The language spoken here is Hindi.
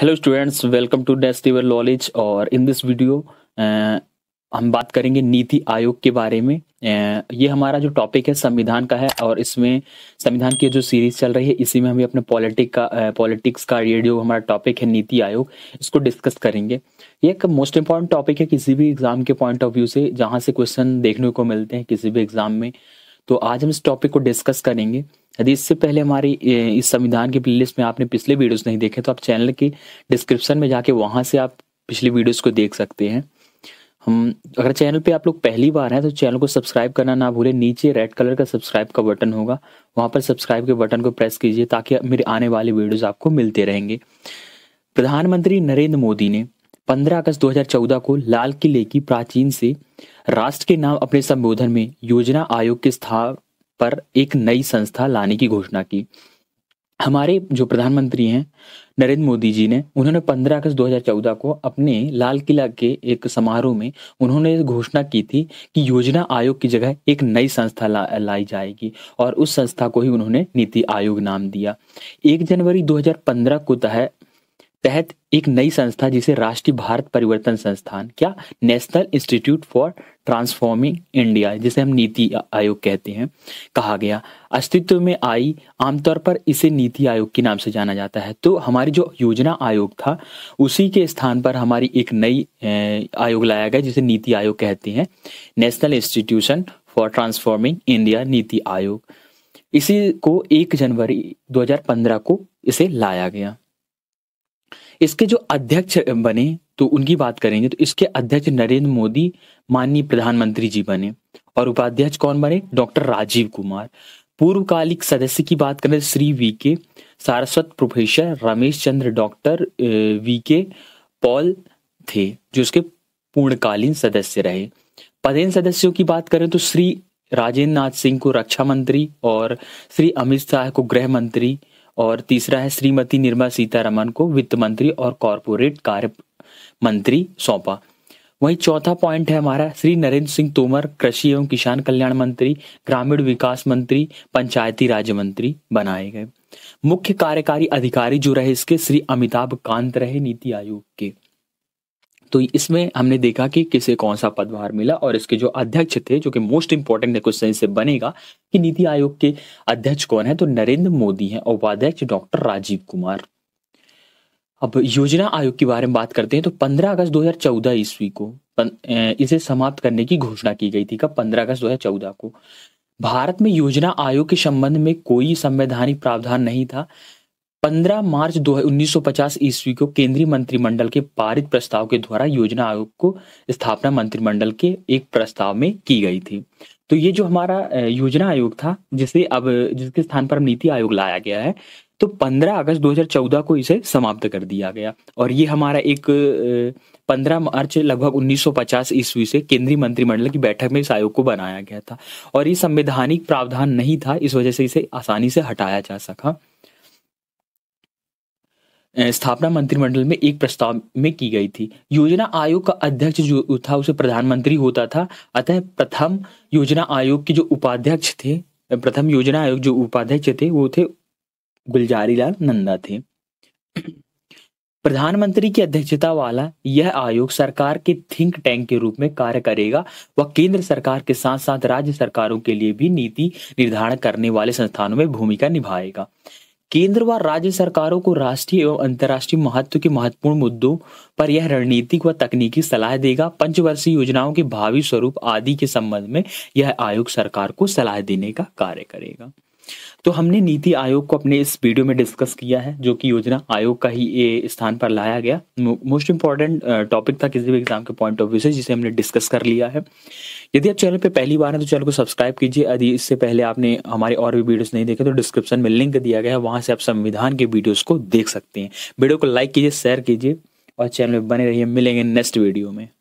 hello students welcome to test your knowledge और इन दिस वीडियो हम बात करेंगे नीति आयोग के बारे में ये हमारा जो टॉपिक है संविधान का है और इसमें संविधान की जो सीरीज चल रही है इसी में हम अपने पॉलिटिक का पॉलिटिक्स का ये जो हमारा टॉपिक है नीति आयोग इसको डिस्कस करेंगे ये एक मोस्ट इम्पॉर्टेंट टॉपिक है किसी भी एग्जाम के पॉइंट ऑफ व्यू से जहाँ से क्वेश्चन देखने को मिलते हैं किसी भी एग्जाम में तो आज हम इस टॉपिक को डिस्कस करेंगे यदि इससे पहले हमारी इस संविधान की प्लेलिस्ट में आपने पिछले वीडियोस नहीं देखे तो आप चैनल की डिस्क्रिप्शन में जाके वहाँ से आप पिछले वीडियोस को देख सकते हैं हम अगर चैनल पे आप लोग पहली बार हैं तो चैनल को सब्सक्राइब करना ना भूलें नीचे रेड कलर का सब्सक्राइब का बटन होगा वहाँ पर सब्सक्राइब के बटन को प्रेस कीजिए ताकि मेरे आने वाले वीडियोज आपको मिलते रहेंगे प्रधानमंत्री नरेंद्र मोदी ने 15 अगस्त 2014 को लाल किले की प्राचीन से राष्ट्र के नाम अपने संबोधन में योजना आयोग के स्थान पर एक नई संस्था लाने की घोषणा की हमारे जो प्रधानमंत्री हैं नरेंद्र मोदी जी ने उन्होंने 15 अगस्त 2014 को अपने लाल किला के एक समारोह में उन्होंने घोषणा की थी कि योजना आयोग की जगह एक नई संस्था ला, लाई जाएगी और उस संस्था को ही उन्होंने नीति आयोग नाम दिया एक जनवरी 2015 को तहत तहत एक नई संस्था जिसे राष्ट्रीय भारत परिवर्तन संस्थान क्या national institute for transforming India जिसे हम नीति आयोग कहते हैं कहा गया अस्तित्व में आई आमतौर पर इसे नीति आयोग के नाम से जाना जाता है तो हमारी जो योजना आयोग था उसी के स्थान पर हमारी एक नई आयोग लाया गया जिसे नीति आयोग कहते हैं national institution for transforming India NITI Aayog इसी को एक जनवरी 2015 को इसे लाया गया इसके जो अध्यक्ष बने तो उनकी बात करेंगे तो इसके अध्यक्ष नरेंद्र मोदी माननीय प्रधानमंत्री जी बने और उपाध्यक्ष कौन बने डॉक्टर राजीव कुमार पूर्वकालिक सदस्य की बात करें Shri V K Saraswat professor Ramesh Chandra doctor V K Paul थे जो उसके पूर्णकालीन सदस्य रहे पदेन सदस्यों की बात करें तो श्री राजेंद्र नाथ सिंह को रक्षा मंत्री और श्री अमित शाह को गृह मंत्री और तीसरा है श्रीमती निर्मला सीतारमन को वित्त मंत्री और कॉरपोरेट कार्य मंत्री सौंपा वहीं चौथा पॉइंट है हमारा श्री नरेंद्र सिंह तोमर कृषि एवं किसान कल्याण मंत्री ग्रामीण विकास मंत्री पंचायती राज मंत्री बनाए गए मुख्य कार्यकारी अधिकारी जो रहे इसके श्री अमिताभ कांत रहे नीति आयोग के तो इसमें हमने देखा कि किसे कौन सा पदभार मिला और इसके जो अध्यक्ष थे जो कि मोस्ट इंपॉर्टेंट क्वेश्चन से बनेगा कि नीति आयोग के अध्यक्ष कौन है तो नरेंद्र मोदी है और उपाध्यक्ष डॉक्टर राजीव कुमार अब योजना आयोग के बारे में बात करते हैं तो 15 अगस्त 2014 ईस्वी को इसे समाप्त करने की घोषणा की गई थी कब 15 अगस्त 2014 को भारत में योजना आयोग के संबंध में कोई संवैधानिक प्रावधान नहीं था 15 मार्च दो 1950 ईस्वी को केंद्रीय मंत्रिमंडल के पारित प्रस्ताव के द्वारा योजना आयोग को स्थापना मंत्रिमंडल के एक प्रस्ताव में की गई थी तो ये जो हमारा योजना आयोग था जिसे अब जिसके स्थान पर नीति आयोग लाया गया है तो 15 अगस्त 2014 को इसे समाप्त कर दिया गया और ये हमारा एक 15 मार्च लगभग 1950 ईस्वी से केंद्रीय मंत्रिमंडल की बैठक में इस आयोग को बनाया गया था और ये संवैधानिक प्रावधान नहीं था इस वजह से इसे आसानी से हटाया जा सका स्थापना मंत्रिमंडल में एक प्रस्ताव में की गई थी योजना आयोग का अध्यक्ष जो था उसे प्रधानमंत्री होता था अतः प्रथम योजना आयोग के जो उपाध्यक्ष थे प्रथम योजना आयोग जो उपाध्यक्ष थे वो थे गुलजारी लाल नंदा थे प्रधानमंत्री की अध्यक्षता वाला यह आयोग सरकार के थिंक टैंक के रूप में कार्य करेगा वह केंद्र सरकार के साथ साथ राज्य सरकारों के लिए भी नीति निर्धारण करने वाले संस्थानों में भूमिका निभाएगा केंद्र व राज्य सरकारों को राष्ट्रीय एवं अंतर्राष्ट्रीय महत्व के महत्वपूर्ण मुद्दों पर यह रणनीतिक व तकनीकी सलाह देगा पंचवर्षीय योजनाओं के भावी स्वरूप आदि के संबंध में यह आयोग सरकार को सलाह देने का कार्य करेगा तो हमने नीति आयोग को अपने इस वीडियो में डिस्कस किया है जो कि योजना आयोग का ही ये स्थान पर लाया गया मोस्ट इंपॉर्टेंट टॉपिक था किसी भी एग्जाम के पॉइंट ऑफ व्यू से जिसे हमने डिस्कस कर लिया है यदि आप चैनल पे पहली बार हैं तो चैनल को सब्सक्राइब कीजिए यदि इससे पहले आपने हमारे और भी वीडियोस नहीं देखे तो डिस्क्रिप्शन में लिंक दिया गया है वहां से आप संविधान के वीडियोज को देख सकते हैं वीडियो को लाइक कीजिए शेयर कीजिए और चैनल में बने रहिए मिलेंगे नेक्स्ट वीडियो में